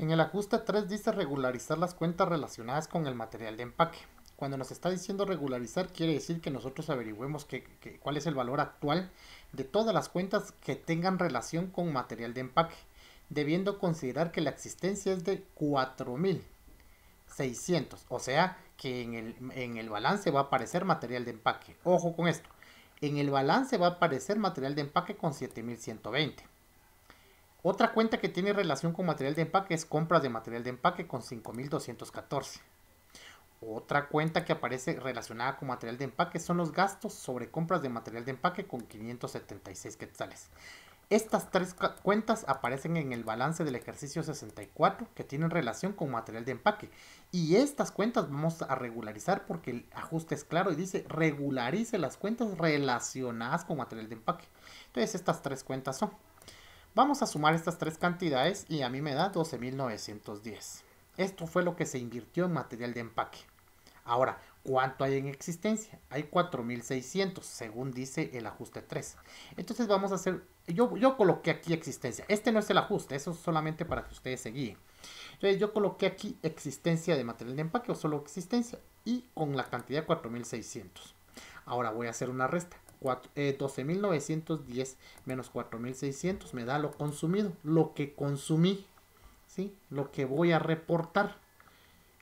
En el ajuste 3 dice regularizar las cuentas relacionadas con el material de empaque. Cuando nos está diciendo regularizar quiere decir que nosotros averigüemos cuál es el valor actual de todas las cuentas que tengan relación con material de empaque, debiendo considerar que la existencia es de 4.600, o sea que en el, en el balance va a aparecer material de empaque. Ojo con esto, en el balance va a aparecer material de empaque con 7.120. Otra cuenta que tiene relación con material de empaque es compras de material de empaque con 5.214. Otra cuenta que aparece relacionada con material de empaque son los gastos sobre compras de material de empaque con 576 quetzales. Estas tres cuentas aparecen en el balance del ejercicio 64 que tienen relación con material de empaque. Y estas cuentas vamos a regularizar porque el ajuste es claro y dice regularice las cuentas relacionadas con material de empaque. Entonces estas tres cuentas son Vamos a sumar estas tres cantidades y a mí me da 12.910. Esto fue lo que se invirtió en material de empaque. Ahora, ¿cuánto hay en existencia? Hay 4.600, según dice el ajuste 3. Entonces vamos a hacer, yo, yo coloqué aquí existencia. Este no es el ajuste, eso es solamente para que ustedes se guíen. Entonces yo coloqué aquí existencia de material de empaque o solo existencia y con la cantidad 4.600. Ahora voy a hacer una resta. 12.910 eh, menos 4.600 me da lo consumido, lo que consumí, ¿sí? Lo que voy a reportar.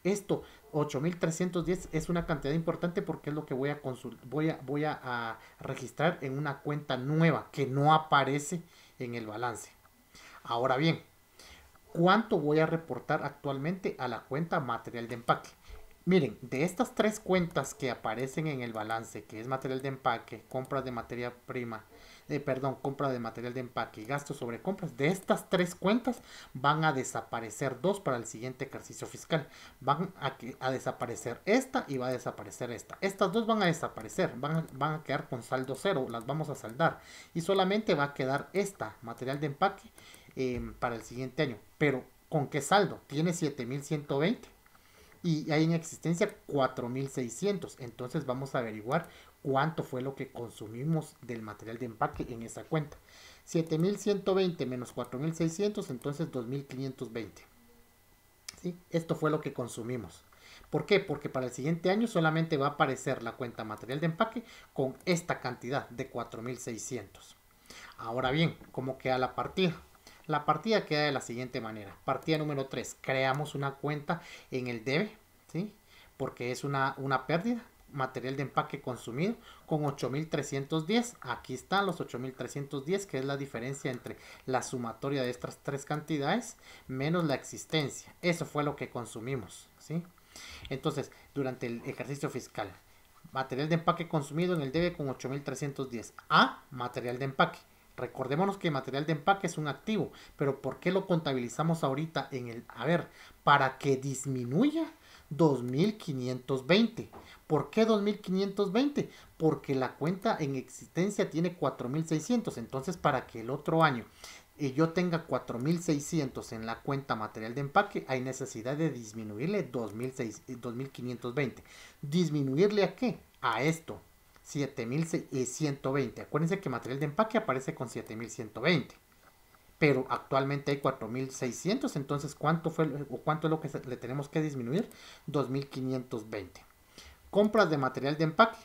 Esto, 8.310 es una cantidad importante porque es lo que voy a, voy a, voy a registrar en una cuenta nueva que no aparece en el balance. Ahora bien, ¿cuánto voy a reportar actualmente a la cuenta material de empaque? Miren, de estas tres cuentas que aparecen en el balance, que es material de empaque, compras de materia prima, de perdón, compra de material de empaque y gastos sobre compras, de estas tres cuentas van a desaparecer dos para el siguiente ejercicio fiscal. Van a, a desaparecer esta y va a desaparecer esta. Estas dos van a desaparecer, van a, quedar con saldo cero, las vamos a saldar. Y solamente va a quedar esta, material de empaque, eh, para el siguiente año. Pero, ¿con qué saldo? Tiene 7120 y hay en existencia 4600. Entonces vamos a averiguar cuánto fue lo que consumimos del material de empaque en esa cuenta. 7120 menos 4600, entonces 2520. ¿Sí? Esto fue lo que consumimos. ¿Por qué? Porque para el siguiente año solamente va a aparecer la cuenta material de empaque con esta cantidad de 4600. Ahora bien, ¿cómo queda la partida? La partida queda de la siguiente manera. Partida número 3. Creamos una cuenta en el debe, ¿sí? Porque es una, una pérdida. Material de empaque consumido con 8.310. Aquí están los 8.310, que es la diferencia entre la sumatoria de estas tres cantidades menos la existencia. Eso fue lo que consumimos, ¿sí? Entonces, durante el ejercicio fiscal, material de empaque consumido en el debe con 8.310. A, material de empaque. Recordémonos que material de empaque es un activo, pero ¿por qué lo contabilizamos ahorita en el... A ver, para que disminuya 2520. ¿Por qué 2520? Porque la cuenta en existencia tiene 4600. Entonces, para que el otro año eh, yo tenga 4600 en la cuenta material de empaque, hay necesidad de disminuirle 2520. Eh, ¿Disminuirle a qué? A esto, 7120. Eh, Acuérdense que material de empaque aparece con 7120. Pero actualmente hay 4600, entonces ¿cuánto fue cuánto es lo que le tenemos que disminuir? 2520. Compras de material de empaque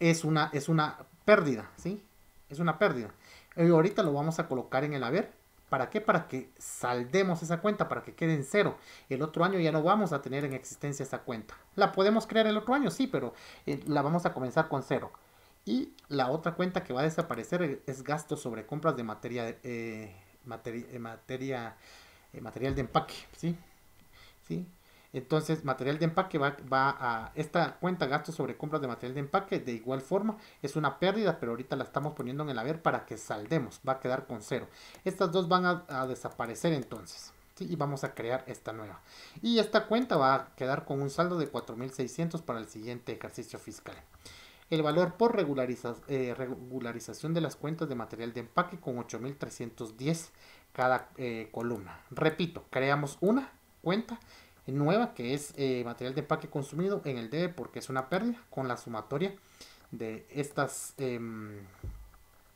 es una es una pérdida, ¿sí? Es una pérdida. Y eh, ahorita lo vamos a colocar en el haber ¿Para qué? Para que saldemos esa cuenta, para que quede en cero. El otro año ya no vamos a tener en existencia esa cuenta. La podemos crear el otro año, sí, pero eh, la vamos a comenzar con cero. Y la otra cuenta que va a desaparecer es gasto sobre compras de materia, eh, eh, material de empaque, ¿sí? ¿sí? Entonces, material de empaque va, va a esta cuenta gastos sobre compras de material de empaque. De igual forma, es una pérdida, pero ahorita la estamos poniendo en el haber para que saldemos. Va a quedar con cero. Estas dos van a, desaparecer entonces. Y vamos a crear esta nueva. Y esta cuenta va a quedar con un saldo de 4.600 para el siguiente ejercicio fiscal el valor por eh, regularización de las cuentas de material de empaque con 8.310 cada eh, columna. Repito, creamos una cuenta nueva, que es eh, material de empaque consumido en el DE porque es una pérdida con la sumatoria de estas em,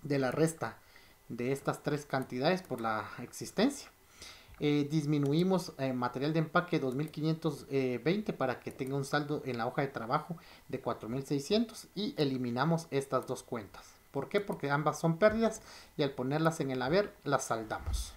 de la resta de estas tres cantidades por la existencia. Eh, disminuimos eh, material de empaque 2520 para que tenga un saldo en la hoja de trabajo de 4600 y eliminamos estas dos cuentas. ¿Por qué? Porque ambas son pérdidas y al ponerlas en el haber las saldamos.